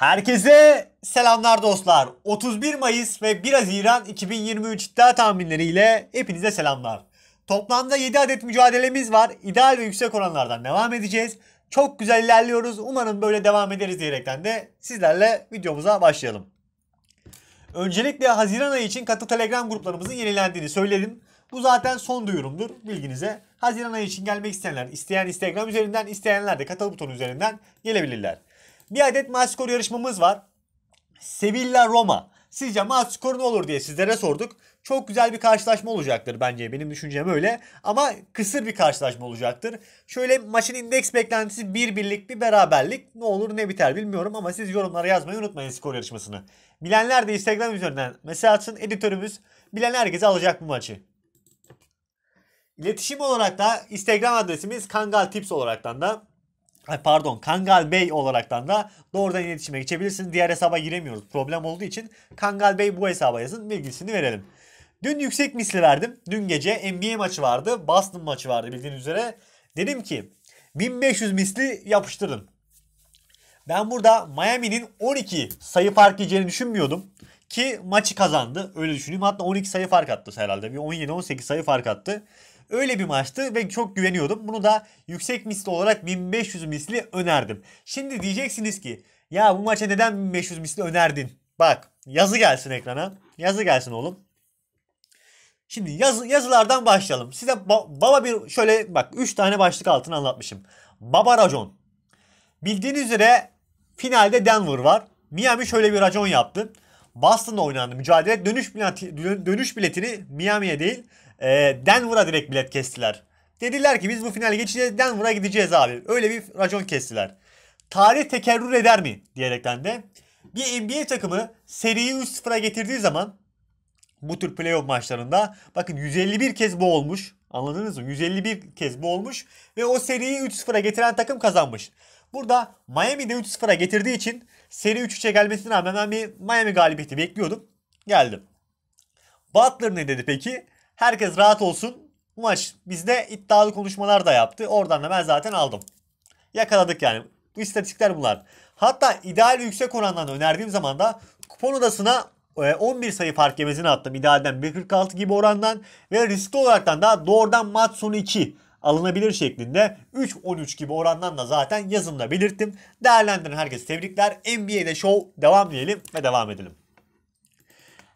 Herkese selamlar dostlar. 31 Mayıs ve 1 Haziran 2023 iddia tahminleriyle hepinize selamlar. Toplamda 7 adet mücadelemiz var. İdeal ve yüksek oranlardan devam edeceğiz. Çok güzel ilerliyoruz. Umarım böyle devam ederiz diyerekten de sizlerle videomuza başlayalım. Öncelikle Haziran ayı için katı Telegram gruplarımızın yenilendiğini söyledim. Bu zaten son duyurumdur bilginize. Haziran ayı için gelmek isteyenler, isteyen Instagram üzerinden, isteyenler de katıl butonu üzerinden gelebilirler. Bir adet maç yarışmamız var. Sevilla Roma. Sizce maç ne olur diye sizlere sorduk. Çok güzel bir karşılaşma olacaktır bence. Benim düşüncem öyle. Ama kısır bir karşılaşma olacaktır. Şöyle maçın indeks beklentisi bir birlik bir beraberlik. Ne olur ne biter bilmiyorum ama siz yorumlara yazmayı unutmayın skor yarışmasını. Bilenler de Instagram üzerinden mesaj atsın. Editörümüz bilen herkese alacak bu maçı. İletişim olarak da Instagram adresimiz Kangal Tips olaraktan da pardon Kangal Bey olaraktan da doğrudan iletişime geçebilirsiniz. Diğer hesaba giremiyoruz. Problem olduğu için Kangal Bey bu hesaba yazın bilgisini verelim. Dün yüksek misli verdim. Dün gece NBA maçı vardı. Boston maçı vardı bildiğiniz üzere. Dedim ki 1500 misli yapıştırdım. Ben burada Miami'nin 12 sayı fark edeceğini düşünmüyordum. Ki maçı kazandı. Öyle düşünüyorum Hatta 12 sayı fark attı herhalde. Bir 17-18 sayı fark attı. Öyle bir maçtı ve çok güveniyordum. Bunu da yüksek misli olarak 1500 misli önerdim. Şimdi diyeceksiniz ki ya bu maça neden 1500 misli önerdin? Bak yazı gelsin ekrana. Yazı gelsin oğlum. Şimdi yazı, yazılardan başlayalım. Size ba- baba bir şöyle bak 3 tane başlık altını anlatmışım. Baba racon. Bildiğiniz üzere finalde Denver var. Miami şöyle bir racon yaptı. Boston'da oynandı mücadele. Dönüş bileti, dönüş biletini Miami'ye değil e, Denver'a direkt bilet kestiler. Dediler ki biz bu finale geçeceğiz Denver'a gideceğiz abi. Öyle bir racon kestiler. Tarih tekerrür eder mi diyerekten de bir NBA takımı seriyi 3-0'a getirdiği zaman bu tür playoff maçlarında bakın 151 kez bu olmuş. Anladınız mı? 151 kez bu olmuş ve o seriyi 3-0'a getiren takım kazanmış. Burada Miami de 3-0'a getirdiği için seri 3-3'e gelmesine rağmen ben bir Miami galibiyeti bekliyordum. Geldim. Butler ne dedi peki? Herkes rahat olsun. Bu maç bizde iddialı konuşmalar da yaptı. Oradan da ben zaten aldım. Yakaladık yani. Bu istatistikler bunlar. Hatta ideal yüksek orandan önerdiğim zaman da kupon odasına 11 e, sayı fark yemesini attım. İdealden 1.46 gibi orandan ve riskli olaraktan da doğrudan maç sonu 2 alınabilir şeklinde 313 gibi orandan da zaten yazımda belirttim. Değerlendiren herkese tebrikler. NBA'de show devam diyelim ve devam edelim.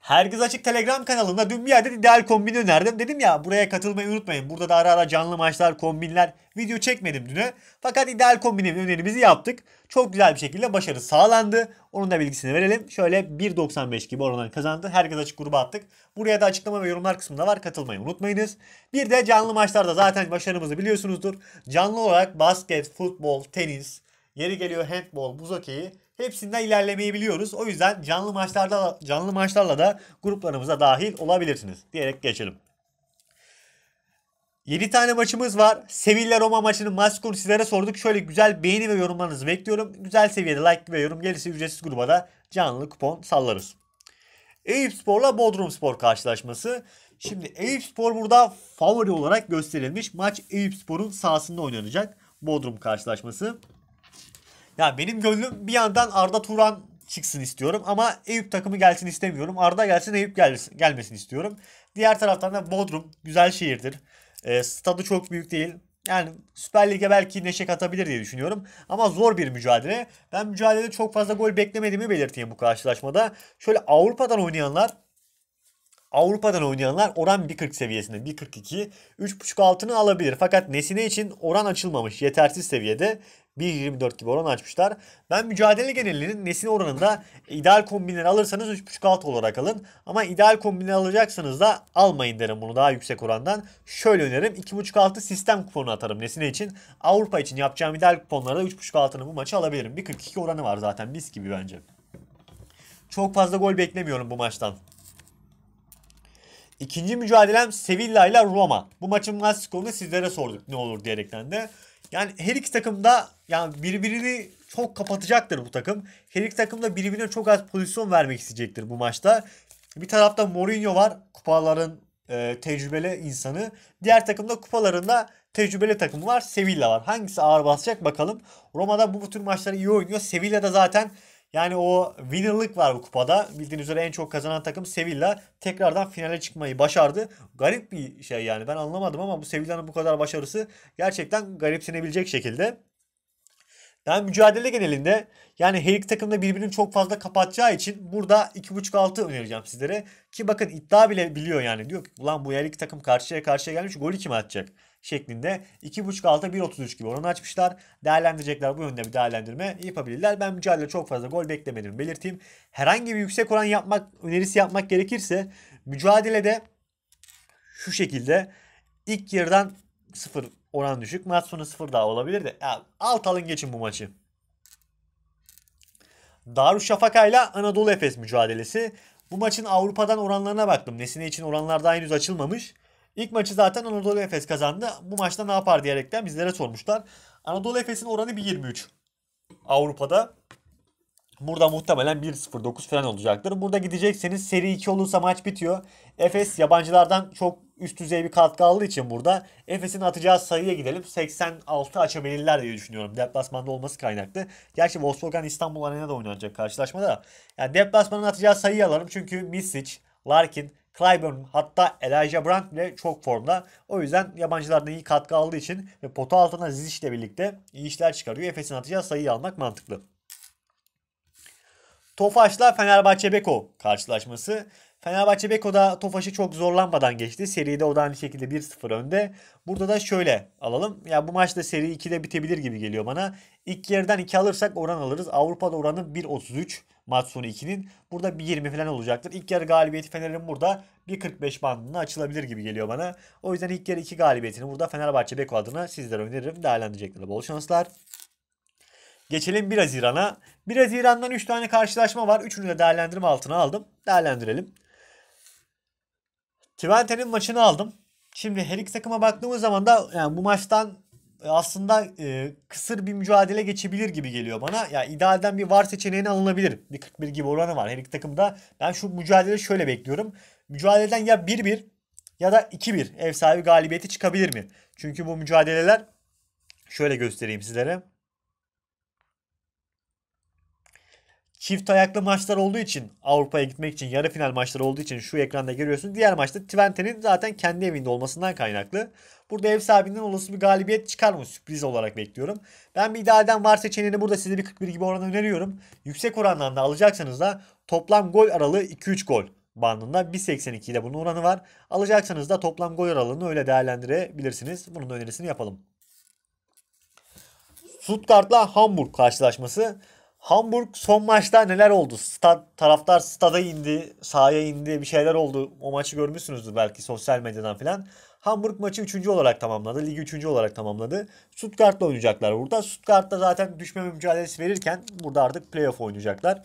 Herkes Açık Telegram kanalında dün bir yerde ideal kombin önerdim. Dedim ya buraya katılmayı unutmayın. Burada da ara ara canlı maçlar, kombinler, video çekmedim düne. Fakat ideal kombinin önerimizi yaptık. Çok güzel bir şekilde başarı sağlandı. Onun da bilgisini verelim. Şöyle 1.95 gibi oranlar kazandı. Herkes açık gruba attık. Buraya da açıklama ve yorumlar kısmında var. Katılmayı unutmayınız. Bir de canlı maçlarda zaten başarımızı biliyorsunuzdur. Canlı olarak basket, futbol, tenis, Yeri geliyor handball, buz hokeyi hepsinden ilerlemeyi biliyoruz. O yüzden canlı maçlarda canlı maçlarla da gruplarımıza dahil olabilirsiniz diyerek geçelim. 7 tane maçımız var. Sevilla Roma maçının maç skorunu sizlere sorduk. Şöyle güzel beğeni ve yorumlarınızı bekliyorum. Güzel seviyede like ve yorum gelirse ücretsiz gruba da canlı kupon sallarız. Eyüp Spor'la Bodrum Spor karşılaşması. Şimdi Eyüp Spor burada favori olarak gösterilmiş. Maç Eyüp Spor'un sahasında oynanacak. Bodrum karşılaşması. Ya benim gönlüm bir yandan Arda Turan çıksın istiyorum ama Eyüp takımı gelsin istemiyorum. Arda gelsin Eyüp gelsin, gelmesin istiyorum. Diğer taraftan da Bodrum güzel şehirdir. E, stadı çok büyük değil. Yani Süper Lig'e belki neşe katabilir diye düşünüyorum. Ama zor bir mücadele. Ben mücadelede çok fazla gol beklemediğimi belirteyim bu karşılaşmada. Şöyle Avrupa'dan oynayanlar Avrupa'dan oynayanlar oran 1.40 seviyesinde 1.42 3.5 altını alabilir. Fakat Nesine için oran açılmamış yetersiz seviyede 1.24 gibi oran açmışlar. Ben mücadele genelinin Nesine oranında ideal kombinleri alırsanız 3.5 alt olarak alın. Ama ideal kombinleri alacaksanız da almayın derim bunu daha yüksek orandan. Şöyle öneririm 2.5 altı sistem kuponu atarım Nesine için. Avrupa için yapacağım ideal kuponlarda 3.5 altını bu maçı alabilirim. 1.42 oranı var zaten mis gibi bence. Çok fazla gol beklemiyorum bu maçtan. İkinci mücadelem Sevilla ile Roma. Bu maçın maç skorunu sizlere sorduk ne olur diyerekten de. Yani her iki takım da yani birbirini çok kapatacaktır bu takım. Her iki takım da birbirine çok az pozisyon vermek isteyecektir bu maçta. Bir tarafta Mourinho var. Kupaların e, tecrübeli insanı. Diğer takımda kupalarında tecrübeli takım var. Sevilla var. Hangisi ağır basacak bakalım. Roma'da bu, bu tür maçları iyi oynuyor. Sevilla'da zaten yani o winnerlık var bu kupada. Bildiğiniz üzere en çok kazanan takım Sevilla. Tekrardan finale çıkmayı başardı. Garip bir şey yani. Ben anlamadım ama bu Sevilla'nın bu kadar başarısı gerçekten garipsenebilecek şekilde. Yani mücadele genelinde yani her iki takım da birbirini çok fazla kapatacağı için burada 2.5-6 önereceğim sizlere. Ki bakın iddia bile biliyor yani. Diyor ki ulan bu her iki takım karşıya karşıya gelmiş golü kim atacak? şeklinde 2.5 altı 1.33 gibi oranı açmışlar. Değerlendirecekler bu yönde bir değerlendirme yapabilirler. Ben mücadele çok fazla gol beklemedim belirteyim. Herhangi bir yüksek oran yapmak önerisi yapmak gerekirse mücadelede şu şekilde ilk yarıdan 0 oran düşük. Maç sonu 0 daha olabilir de. alt alın geçin bu maçı. Darüşşafaka ile Anadolu Efes mücadelesi. Bu maçın Avrupa'dan oranlarına baktım. Nesine için oranlar daha henüz açılmamış. İlk maçı zaten Anadolu Efes kazandı. Bu maçta ne yapar diyerekten bizlere sormuşlar. Anadolu Efes'in oranı 1.23 Avrupa'da. Burada muhtemelen 1.09 0 9 falan olacaktır. Burada gidecekseniz seri 2 olursa maç bitiyor. Efes yabancılardan çok üst düzey bir katkı aldığı için burada Efes'in atacağı sayıya gidelim. 86 açabilirler diye düşünüyorum. Deplasmanda olması kaynaklı. Gerçi Volkswagen İstanbul Arena'da oynanacak karşılaşmada. Yani deplasmanın atacağı sayıyı alalım. Çünkü Misic, Larkin, Clyburn hatta Elijah Brandt bile çok formda. O yüzden yabancılardan iyi katkı aldığı için ve pota altına Zizic ile birlikte iyi işler çıkarıyor. Efes'in atacağı sayı almak mantıklı. Tofaş'la Fenerbahçe Beko karşılaşması. Fenerbahçe Beko'da Tofaş'ı çok zorlanmadan geçti. Seride o da aynı şekilde 1-0 önde. Burada da şöyle alalım. Ya bu maçta seri 2'de bitebilir gibi geliyor bana. İlk yerden 2 alırsak oran alırız. Avrupa'da oranı 1.33 maç sonu 2'nin. Burada 1.20 falan olacaktır. İlk yarı galibiyeti Fener'in burada 1.45 bandına açılabilir gibi geliyor bana. O yüzden ilk yarı 2 galibiyetini burada Fenerbahçe Beko adına sizlere öneririm. Değerlendirecekler. Bol şanslar. Geçelim 1 Haziran'a. 1 Haziran'dan 3 tane karşılaşma var. Üçünü de değerlendirme altına aldım. Değerlendirelim. Twente'nin maçını aldım. Şimdi her iki takıma baktığımız zaman da yani bu maçtan e, aslında e, kısır bir mücadele geçebilir gibi geliyor bana. Ya yani idealden bir var seçeneğine alınabilir. Bir 41 gibi oranı var her iki takımda. Ben şu mücadele şöyle bekliyorum. Mücadeleden ya 1-1 ya da 2-1 ev sahibi galibiyeti çıkabilir mi? Çünkü bu mücadeleler şöyle göstereyim sizlere. çift ayaklı maçlar olduğu için Avrupa'ya gitmek için yarı final maçları olduğu için şu ekranda görüyorsunuz. Diğer maçta Twente'nin zaten kendi evinde olmasından kaynaklı. Burada ev sahibinden olası bir galibiyet çıkar mı? Sürpriz olarak bekliyorum. Ben bir idealden var seçeneğini burada size bir 41 gibi oran öneriyorum. Yüksek oranlarda da alacaksanız da toplam gol aralığı 2-3 gol bandında 1.82 ile bunun oranı var. Alacaksanız da toplam gol aralığını öyle değerlendirebilirsiniz. Bunun önerisini yapalım. Stuttgart'la Hamburg karşılaşması. Hamburg son maçta neler oldu? Stad, taraftar stada indi, sahaya indi bir şeyler oldu. O maçı görmüşsünüzdür belki sosyal medyadan filan. Hamburg maçı 3. olarak tamamladı. Ligi 3. olarak tamamladı. Stuttgart'la oynayacaklar burada. Stuttgart'ta zaten düşme mücadelesi verirken burada artık playoff oynayacaklar.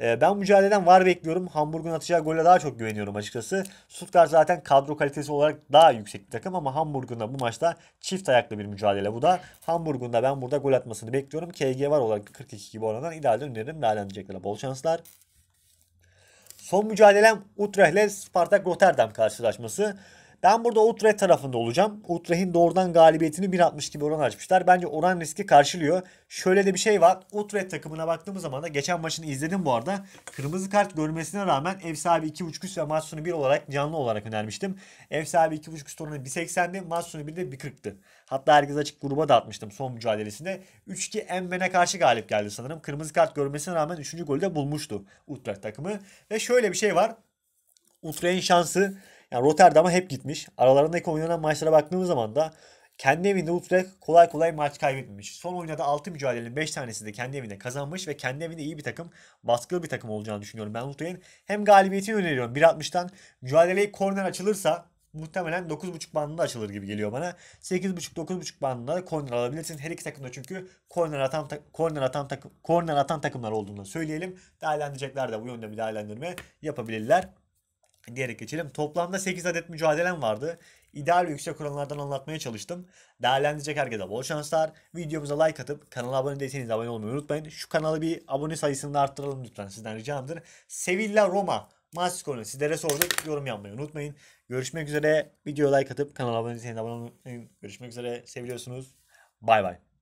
Ee, ben mücadeleden var bekliyorum. Hamburg'un atacağı gole daha çok güveniyorum açıkçası. Stuttgart zaten kadro kalitesi olarak daha yüksek bir takım ama Hamburg'un da bu maçta çift ayaklı bir mücadele bu da. Hamburg'un da ben burada gol atmasını bekliyorum. KG var olarak 42 gibi orandan ideal öneririm. Değerlendireceklere bol şanslar. Son mücadelem Utrecht ile Spartak Rotterdam karşılaşması. Ben burada Utrecht tarafında olacağım. Utrecht'in doğrudan galibiyetini 1.60 gibi oran açmışlar. Bence oran riski karşılıyor. Şöyle de bir şey var. Utrecht takımına baktığımız zaman da geçen maçını izledim bu arada. Kırmızı kart görmesine rağmen ev sahibi 2.5 üst ve maç sonu 1 olarak canlı olarak önermiştim. Ev sahibi 2.5 üst oranı 1.80'di. Maç sonu 1 de 1.40'tı. Hatta herkes açık gruba da atmıştım son mücadelesinde. 3-2 Emmen'e karşı galip geldi sanırım. Kırmızı kart görmesine rağmen 3. golü de bulmuştu Utrecht takımı. Ve şöyle bir şey var. Utrecht'in şansı yani Rotterdam'a hep gitmiş. Aralarındaki oynanan maçlara baktığımız zaman da kendi evinde Utrecht kolay kolay maç kaybetmemiş. Son oynadığı 6 mücadelenin 5 tanesini de kendi evinde kazanmış ve kendi evinde iyi bir takım, baskılı bir takım olacağını düşünüyorum. Ben Utrecht'in hem galibiyetini öneriyorum 1.60'tan. Mücadeleyi korner açılırsa muhtemelen 9.5 bandında açılır gibi geliyor bana. 8.5-9.5 bandında korner alabilirsin. Her iki takımda çünkü korner atan korner atan takım korner atan takımlar olduğunu söyleyelim. Değerlendirecekler de bu yönde bir değerlendirme yapabilirler diyerek geçelim. Toplamda 8 adet mücadelem vardı. İdeal ve yüksek oranlardan anlatmaya çalıştım. Değerlendirecek herkese bol şanslar. Videomuza like atıp kanala abone değilseniz abone olmayı unutmayın. Şu kanalı bir abone sayısını da arttıralım lütfen sizden ricamdır. Sevilla Roma maç skorunu sizlere sorduk. Yorum yapmayı unutmayın. Görüşmek üzere. Videoya like atıp kanala abone değilseniz abone olmayı unutmayın. Görüşmek üzere. Seviyorsunuz. Bay bay.